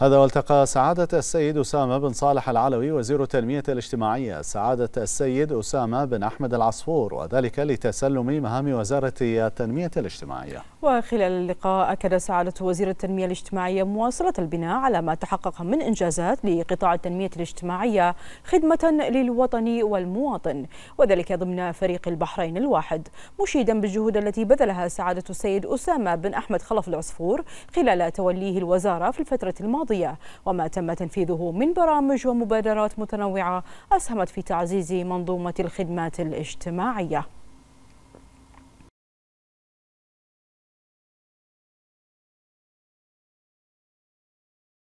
هذا والتقى سعادة السيد أسامة بن صالح العلوي وزير التنمية الاجتماعية سعادة السيد أسامة بن أحمد العصفور وذلك لتسلم مهام وزارة التنمية الاجتماعية وخلال اللقاء أكد سعادة وزير التنمية الاجتماعية مواصلة البناء على ما تحقق من إنجازات لقطاع التنمية الاجتماعية خدمة للوطن والمواطن وذلك ضمن فريق البحرين الواحد مشيدا بالجهود التي بذلها سعادة السيد أسامة بن أحمد خلف العصفور خلال توليه الوزارة في الفترة الماضية الماضية وما تم تنفيذه من برامج ومبادرات متنوعة أسهمت في تعزيز منظومة الخدمات الاجتماعية